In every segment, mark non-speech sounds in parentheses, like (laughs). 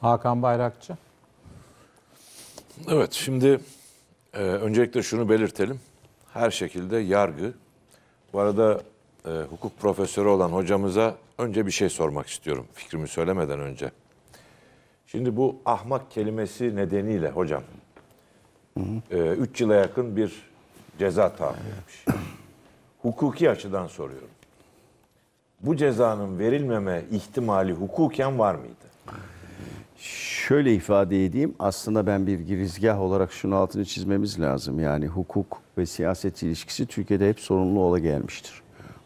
Hakan Bayrakçı. Evet şimdi e, öncelikle şunu belirtelim. Her şekilde yargı. Bu arada e, hukuk profesörü olan hocamıza önce bir şey sormak istiyorum fikrimi söylemeden önce. Şimdi bu ahmak kelimesi nedeniyle hocam 3 e, üç yıla yakın bir ceza tahmin etmiş. Hukuki açıdan soruyorum. Bu cezanın verilmeme ihtimali hukuken var mıydı? şöyle ifade edeyim. Aslında ben bir girizgah olarak şunu altını çizmemiz lazım. Yani hukuk ve siyaset ilişkisi Türkiye'de hep sorunlu ola gelmiştir.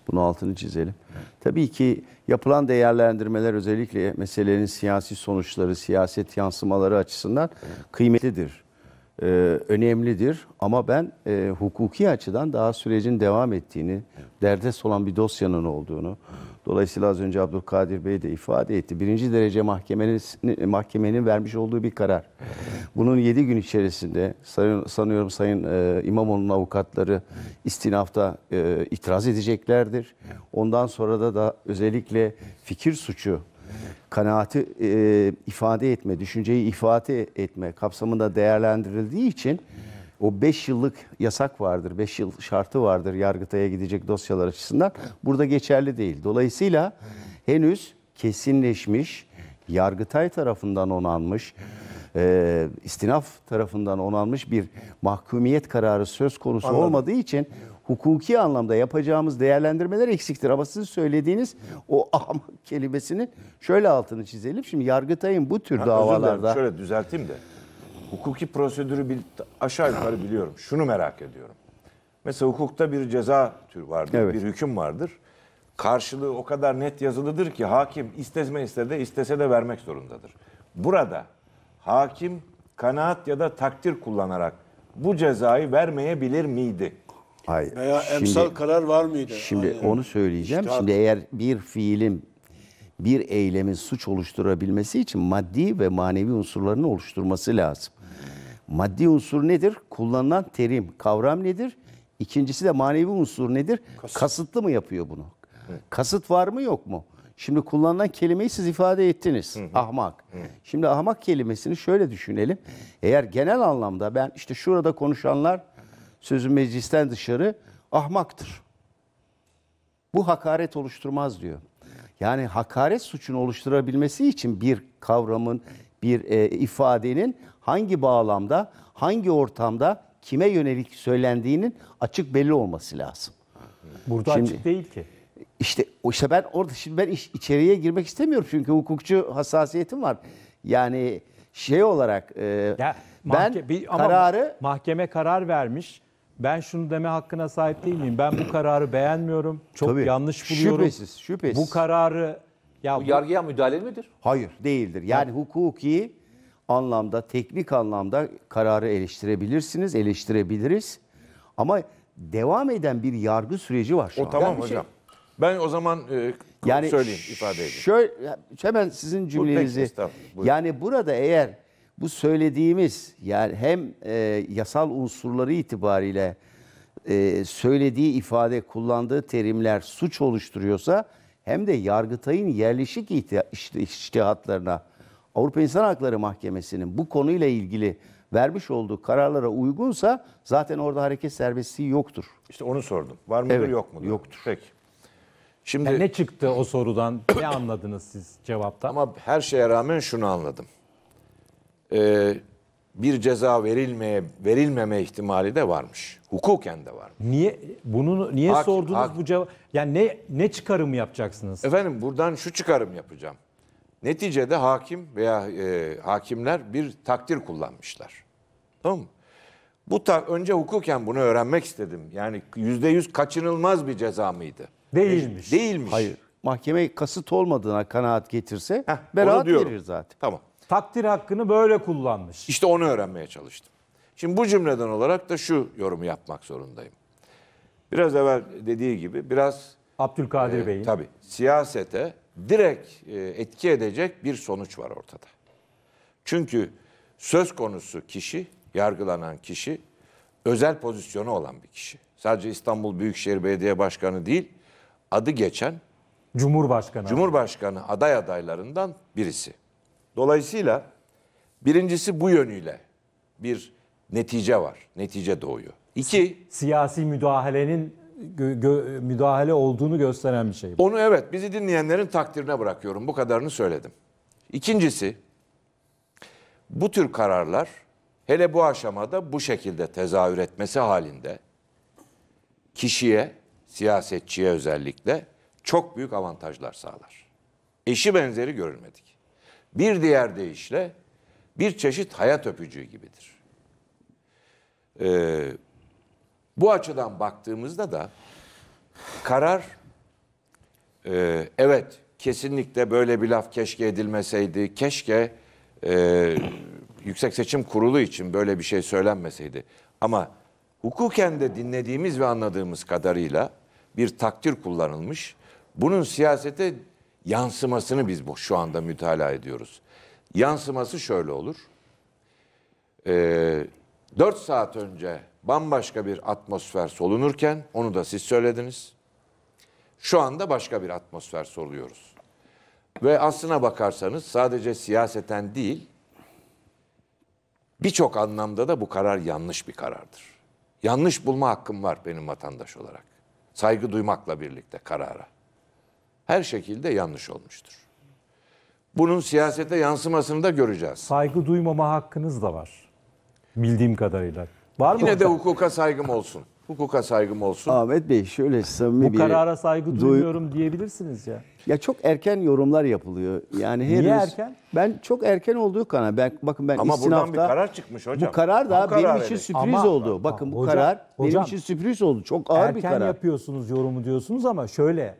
Bunu altını çizelim. Tabii ki yapılan değerlendirmeler özellikle meselenin siyasi sonuçları, siyaset yansımaları açısından kıymetlidir e, önemlidir. Ama ben e, hukuki açıdan daha sürecin devam ettiğini, evet. derdest olan bir dosyanın olduğunu, dolayısıyla az önce Abdülkadir Bey de ifade etti. Birinci derece mahkemenin, mahkemenin vermiş olduğu bir karar. Bunun yedi gün içerisinde sanıyorum, Sayın e, İmamoğlu'nun avukatları evet. istinafta e, itiraz edeceklerdir. Ondan sonra da, da özellikle fikir suçu kanaati e, ifade etme, düşünceyi ifade etme kapsamında değerlendirildiği için o 5 yıllık yasak vardır, 5 yıl şartı vardır Yargıtay'a gidecek dosyalar açısından. Burada geçerli değil. Dolayısıyla henüz kesinleşmiş, Yargıtay tarafından onanmış, e, istinaf tarafından onanmış bir mahkumiyet kararı söz konusu Anladım. olmadığı için hukuki anlamda yapacağımız değerlendirmeler eksiktir. Ama sizin söylediğiniz o ama (laughs) kelimesinin şöyle altını çizelim. Şimdi Yargıtay'ın bu tür ha, davalarda... Şöyle düzelteyim de. Hukuki prosedürü bir aşağı yukarı biliyorum. Şunu merak ediyorum. Mesela hukukta bir ceza tür vardır, evet. bir hüküm vardır. Karşılığı o kadar net yazılıdır ki hakim istesme istede istese de vermek zorundadır. Burada hakim kanaat ya da takdir kullanarak bu cezayı vermeyebilir miydi? Hayır. Veya şimdi, emsal karar var mıydı? Şimdi yani, onu söyleyeceğim. Işte şimdi eğer bir fiilin bir eylemin suç oluşturabilmesi için maddi ve manevi unsurlarını oluşturması lazım. Maddi unsur nedir? Kullanılan terim, kavram nedir? İkincisi de manevi unsur nedir? Kasıt. Kasıtlı mı yapıyor bunu? Evet. Kasıt var mı yok mu? Şimdi kullanılan kelimeyi siz ifade ettiniz. Hı hı. Ahmak. Hı. Şimdi ahmak kelimesini şöyle düşünelim. Eğer genel anlamda ben işte şurada konuşanlar sözü meclisten dışarı ahmaktır. Bu hakaret oluşturmaz diyor. Yani hakaret suçunu oluşturabilmesi için bir kavramın, bir e, ifadenin hangi bağlamda, hangi ortamda kime yönelik söylendiğinin açık belli olması lazım. Burada şimdi, açık değil ki. İşte o işte ben orada şimdi ben iç, içeriye girmek istemiyorum çünkü hukukçu hassasiyetim var. Yani şey olarak e, ya, mahke- ben bir, ama kararı mahkeme karar vermiş ben şunu deme hakkına sahip değil miyim? Ben bu kararı beğenmiyorum. Çok Tabii. yanlış buluyorum. Şüphesiz, şüphesiz. Bu kararı ya bu, bu yargıya müdahale midir? Hayır, değildir. Yani ha. hukuki anlamda, teknik anlamda kararı eleştirebilirsiniz, eleştirebiliriz. Ama devam eden bir yargı süreci var şu o an. O tamam yani şey- hocam. Şey... Ben o zaman e, yani söyleyeyim, ifade edeyim. Şöyle, hemen sizin cümlenizi. Peki, yani burada eğer bu söylediğimiz yani hem e, yasal unsurları itibariyle e, söylediği ifade kullandığı terimler suç oluşturuyorsa hem de Yargıtay'ın yerleşik iştihatlarına Avrupa İnsan Hakları Mahkemesi'nin bu konuyla ilgili vermiş olduğu kararlara uygunsa zaten orada hareket serbestliği yoktur. İşte onu sordum. Var mıdır evet, yok mudur? Yoktur. Peki. Şimdi yani ne çıktı o sorudan? ne anladınız siz cevapta? Ama her şeye rağmen şunu anladım e, bir ceza verilmeye verilmeme ihtimali de varmış. Hukuken de var. Niye bunu niye Hak- sordunuz hak- bu cevap? Yani ne ne çıkarım yapacaksınız? Efendim buradan şu çıkarım yapacağım. Neticede hakim veya e, hakimler bir takdir kullanmışlar. Tamam mı? Bu ta- önce hukuken bunu öğrenmek istedim. Yani yüzde yüz kaçınılmaz bir ceza mıydı? Değilmiş. Değilmiş. Hayır. Mahkeme kasıt olmadığına kanaat getirse Heh, beraat verir zaten. Tamam takdir hakkını böyle kullanmış. İşte onu öğrenmeye çalıştım. Şimdi bu cümleden olarak da şu yorumu yapmak zorundayım. Biraz evvel dediği gibi biraz Abdülkadir e, Bey'in tabii siyasete direkt e, etki edecek bir sonuç var ortada. Çünkü söz konusu kişi, yargılanan kişi özel pozisyonu olan bir kişi. Sadece İstanbul Büyükşehir Belediye Başkanı değil, adı geçen Cumhurbaşkanı. Cumhurbaşkanı aday adaylarından birisi. Dolayısıyla birincisi bu yönüyle bir netice var. Netice doğuyor. İki siyasi müdahalenin gö, gö, müdahale olduğunu gösteren bir şey. Bu. Onu evet bizi dinleyenlerin takdirine bırakıyorum. Bu kadarını söyledim. İkincisi bu tür kararlar hele bu aşamada bu şekilde tezahür etmesi halinde kişiye, siyasetçiye özellikle çok büyük avantajlar sağlar. Eşi benzeri görülmedik. Bir diğer deyişle bir çeşit hayat öpücüğü gibidir. Ee, bu açıdan baktığımızda da karar e, evet kesinlikle böyle bir laf keşke edilmeseydi, keşke e, Yüksek Seçim Kurulu için böyle bir şey söylenmeseydi. Ama hukuken de dinlediğimiz ve anladığımız kadarıyla bir takdir kullanılmış. Bunun siyasete yansımasını biz bu, şu anda mütalaa ediyoruz. Yansıması şöyle olur. Ee, 4 saat önce bambaşka bir atmosfer solunurken onu da siz söylediniz. Şu anda başka bir atmosfer soluyoruz. Ve aslına bakarsanız sadece siyaseten değil birçok anlamda da bu karar yanlış bir karardır. Yanlış bulma hakkım var benim vatandaş olarak. Saygı duymakla birlikte karara her şekilde yanlış olmuştur. Bunun siyasete yansımasını da göreceğiz. Saygı duymama hakkınız da var. Bildiğim kadarıyla. Var mı? Yine de hukuka saygım olsun. Hukuka saygım olsun. Ahmet Bey şöyle samimi bir... Bu karara saygı duymuyorum diyebilirsiniz ya. Ya çok erken yorumlar yapılıyor. Yani henüz... Niye erken? Ben çok erken olduğu kana. Ben bakın ben Ama buradan bir karar çıkmış hocam. Bu karar da karar benim için sürpriz ama, oldu. Bakın ama, bu hocam, karar hocam, benim için sürpriz oldu. Çok ağır bir karar. Erken yapıyorsunuz yorumu diyorsunuz ama şöyle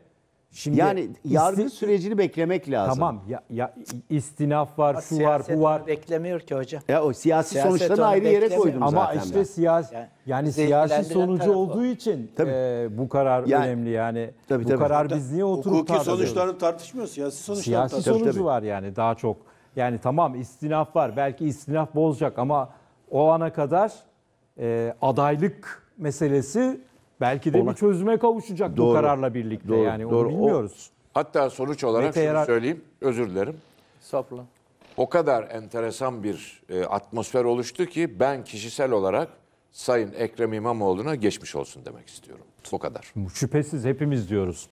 Şimdi yani yargı isti... sürecini beklemek lazım. Tamam ya, ya istinaf var, ha, şu var, bu var. beklemiyor ki hocam. Ya o siyasi siyaset sonuçları ayrı beklemiyor. yere koydum Ama zaten. Ama işte ben. siyasi yani, yani siyasi sonucu olduğu o. için tabii. E, bu karar yani, önemli yani. Tabii, bu karar biz niye oturup Hukuki tartışıyoruz? Hukuki sonuçları tartışmıyoruz. siyasi sonuçları Siyasi sonucu tabii. var yani daha çok. Yani tamam istinaf var. Belki istinaf bozacak ama o ana kadar e, adaylık meselesi Belki de ona, bir çözüme kavuşacak doğru, bu kararla birlikte doğru, yani doğru, onu bilmiyoruz. O, hatta sonuç olarak Mete şunu yarar... söyleyeyim, özür dilerim. Sapla. O kadar enteresan bir e, atmosfer oluştu ki ben kişisel olarak Sayın Ekrem İmamoğlu'na geçmiş olsun demek istiyorum. O kadar. Şüphesiz hepimiz diyoruz.